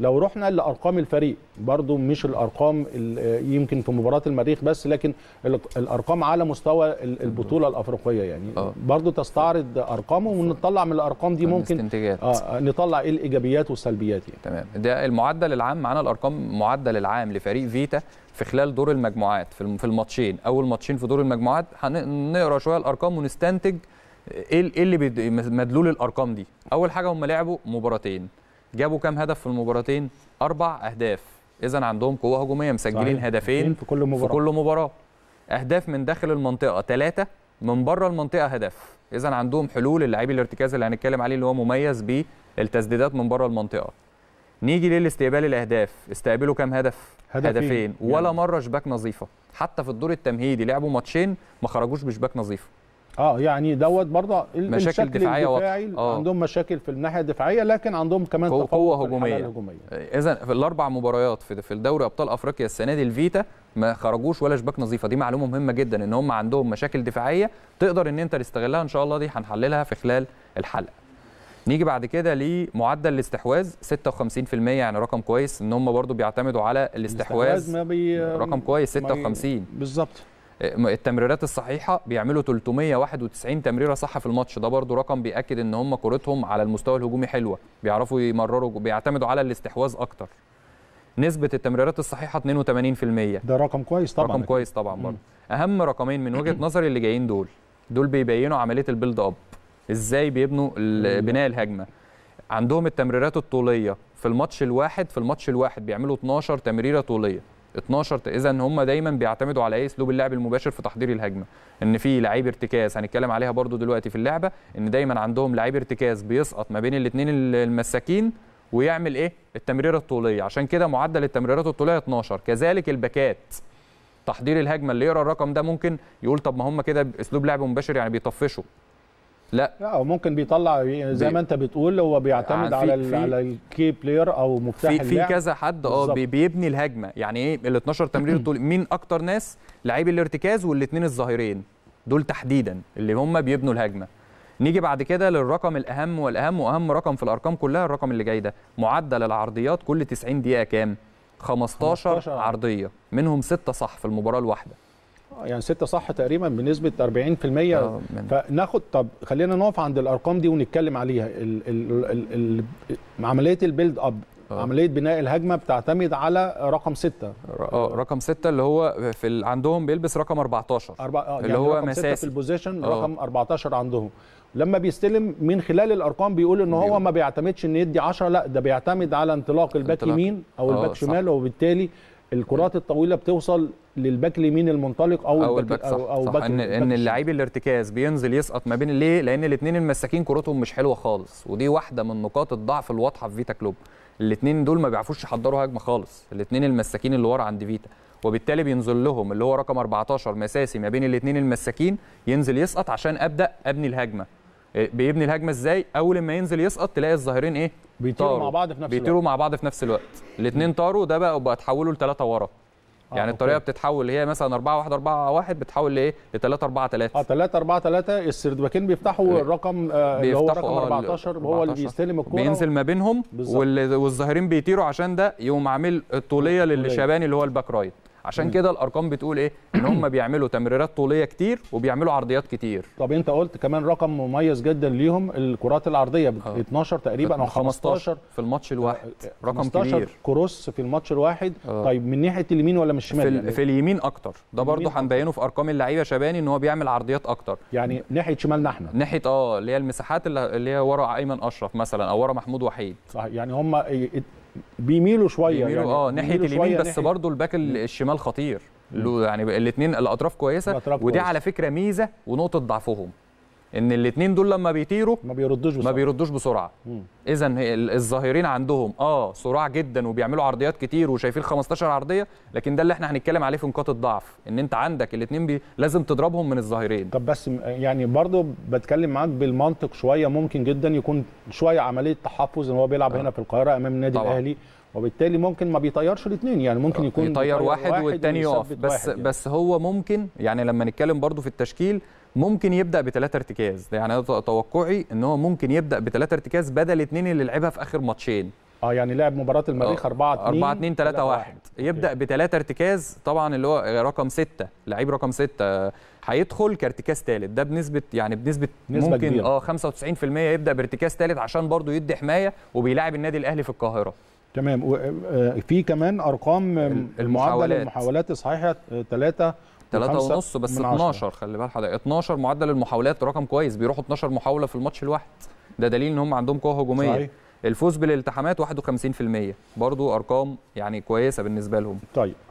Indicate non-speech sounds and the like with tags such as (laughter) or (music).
لو رحنا لارقام الفريق برضو مش الارقام يمكن في مباراه المريخ بس لكن الارقام على مستوى البطوله الافريقيه يعني آه. برضو تستعرض ارقامه ونطلع من الارقام دي ممكن آه،, آه نطلع ايه الايجابيات والسلبيات يعني. تمام ده المعدل العام معانا الارقام معدل العام لفريق فيتا في خلال دور المجموعات في الماتشين اول ماتشين في دور المجموعات هنقرا شويه الارقام ونستنتج ايه, إيه اللي مدلول الارقام دي اول حاجه هم لعبوا مباراتين جابوا كام هدف في المباراتين اربع اهداف اذا عندهم قوه هجوميه مسجلين صحيح. هدفين في كل مباراه في كل مباراه اهداف من داخل المنطقه ثلاثه من بره المنطقه هدف اذا عندهم حلول اللاعبي الارتكاز اللي هنتكلم عليه اللي هو مميز بالتسديدات من بره المنطقه نيجي للاستقبال الاهداف استقبلوا كام هدف هدفين, هدفين. ولا يعني. مره شباك نظيفه حتى في الدور التمهيدي لعبوا ماتشين ما خرجوش بشباك نظيفه اه يعني دوت برضه مشاكل دفاعيه الدفاعي آه. عندهم مشاكل في الناحيه الدفاعيه لكن عندهم كمان قوه هجوميه هجومية. اذا في الاربع مباريات في في الدوري ابطال افريقيا السنه دي الفيتا ما خرجوش ولا شباك نظيفه دي معلومه مهمه جدا ان هم عندهم مشاكل دفاعيه تقدر ان انت تستغلها ان شاء الله دي هنحللها في خلال الحلقه نيجي بعد كده لمعدل الاستحواذ 56% يعني رقم كويس ان هم برضو بيعتمدوا على الاستحواذ, الاستحواذ ما بي... رقم كويس 56 بالظبط التمريرات الصحيحه بيعملوا 391 تمريره صح في الماتش ده برده رقم بياكد ان هم كورتهم على المستوى الهجومي حلوه بيعرفوا يمرروا بيعتمدوا على الاستحواذ اكتر نسبه التمريرات الصحيحه 82% ده رقم كويس طبعا رقم كويس طبعا برضه اهم رقمين من وجهه نظري اللي جايين دول دول بيبينوا عمليه البيلد اب ازاي بيبنوا بناء الهجمه عندهم التمريرات الطوليه في الماتش الواحد في الماتش الواحد بيعملوا 12 تمريره طوليه 12 اذا هم دايما بيعتمدوا على ايه اسلوب اللعب المباشر في تحضير الهجمه ان في لعيب ارتكاز هنتكلم عليها برضو دلوقتي في اللعبه ان دايما عندهم لعيب ارتكاز بيسقط ما بين الاثنين المساكين ويعمل ايه التمريره الطوليه عشان كده معدل التمريرات الطوليه 12 كذلك الباكات تحضير الهجمه اللي يقرا الرقم ده ممكن يقول طب ما هم كده اسلوب لعب مباشر يعني بيطفشوا لا لا هو ممكن بيطلع زي ما انت بتقول هو بيعتمد آه، على على الكي بلاير او مفتاح في في كذا حد اه بيبني الهجمه يعني ايه ال 12 تمرير دول مين اكتر ناس لعيب الارتكاز والاثنين الظاهرين دول تحديدا اللي هم بيبنوا الهجمه نيجي بعد كده للرقم الاهم والاهم واهم رقم في الارقام كلها الرقم اللي جاي ده معدل العرضيات كل 90 دقيقه كام 15, 15 عرضيه منهم 6 صح في المباراه الواحده يعني 6 صح تقريبا بنسبه 40% اه، فناخد طب خلينا نقف عند الارقام دي ونتكلم عليها ال ال ال ال عمليه البيلد اب أوه. عمليه بناء الهجمه بتعتمد على رقم 6 اه رقم 6 اللي هو في ال... عندهم بيلبس رقم 14 أربع... آه اللي يعني هو رقم مساسي ستة في البوزيشن اه. رقم 14 عندهم لما بيستلم من خلال الارقام بيقول ان هو ما بيعتمدش ان يدي 10 لا ده بيعتمد على انطلاق الباك يمين او اه، الباك شمال وبالتالي الكرات الطويله بتوصل للباك اليمين المنطلق او, أو الباك صح او, صح ان, إن اللعيب الارتكاز بينزل يسقط ما بين ليه لان الاثنين المساكين كرتهم مش حلوه خالص ودي واحده من نقاط الضعف الواضحه في فيتا كلوب الاثنين دول ما بيعرفوش يحضروا هجمه خالص الاثنين المساكين اللي ورا عند فيتا وبالتالي بينزل لهم اللي هو رقم 14 مساسي ما بين الاثنين المساكين ينزل يسقط عشان ابدا ابني الهجمه إيه، بيبني الهجمه ازاي اول ما ينزل يسقط تلاقي الظاهرين ايه بيطيروا مع بعض في نفس بيطيروا الوقت. مع بعض في نفس الوقت الاثنين طاروا ده بقى بقى تحولوا لثلاثه ورا آه، يعني آه الطريقه أوكي. بتتحول اللي هي مثلا 4 1 4 1 بتتحول لايه ل 3 4 3 اه 3 4 3 السردباكين بيفتحوا الرقم آه اللي هو رقم 14 آه، هو اللي بيستلم الكوره بينزل ما بينهم والظاهرين بيطيروا عشان ده يقوم عامل الطوليه للشباني اللي هو الباك رايت عشان كده الارقام بتقول ايه ان هم (clears throat) بيعملوا تمريرات طوليه كتير وبيعملوا عرضيات كتير طب انت قلت كمان رقم مميز جدا ليهم الكرات العرضيه 12 آه. تقريبا او 15 في الماتش الواحد رقم 15 كبير كروس في الماتش الواحد أوه. طيب من ناحيه اليمين ولا من الشمال في, يعني؟ في اليمين اكتر ده برضه هنبينه في ارقام اللعيبه شباني ان هو بيعمل عرضيات اكتر يعني ناحيه شمالنا احنا ناحيه اه اللي هي المساحات اللي هي ورا ايمن اشرف مثلا او ورا محمود وحيد صحيح يعني هم بيميلوا شويه بيميلوا يعني اه ناحيه اليمين بس ناحية... برضو الباك الشمال خطير يعني الاثنين الاطراف كويسه الأطراف ودي كويس. على فكره ميزه ونقطه ضعفهم ان الاثنين دول لما بيطيروا ما بيردوش بسرعه ما بيردوش بسرعه اذا الظاهرين عندهم اه صراع جدا وبيعملوا عرضيات كتير وشايفين 15 عرضيه لكن ده اللي احنا هنتكلم عليه في نقاط الضعف ان انت عندك الاثنين بي... لازم تضربهم من الظاهرين طب بس يعني برضه بتكلم معاك بالمنطق شويه ممكن جدا يكون شويه عمليه تحفظ ان هو بيلعب آه. هنا في القاهره امام النادي الاهلي وبالتالي ممكن ما بيطيرش الاثنين يعني ممكن آه، يكون يطير واحد, واحد والتاني يقف بس يعني. بس هو ممكن يعني لما نتكلم برضو في التشكيل ممكن يبدا بثلاثه ارتكاز يعني انا توقعي ان هو ممكن يبدا بثلاثه ارتكاز بدل اثنين اللي لعبها في اخر ماتشين اه يعني لعب مباراه المريخ 4 2 4 2 3 1 يبدا بثلاثه ارتكاز طبعا اللي هو رقم 6 لعيب رقم 6 آه، هيدخل كارتكاز ثالث ده بنسبه يعني بنسبه ممكن كبيرة. اه 95% يبدا بارتكاز ثالث عشان برضه يدي حمايه وبيلاعب النادي الاهلي في القاهره تمام وفي آه، آه، كمان ارقام المعدل المحاولات الصحيحه 3 3 ونص بس 12 خلي بال حضرتك 12 معدل المحاولات رقم كويس بيروحوا 12 محاوله في الماتش الواحد ده دليل ان هم عندهم قوه هجوميه صحيح. الفوز بالالتحامات 51% برضو ارقام يعني كويسه بالنسبه لهم طيب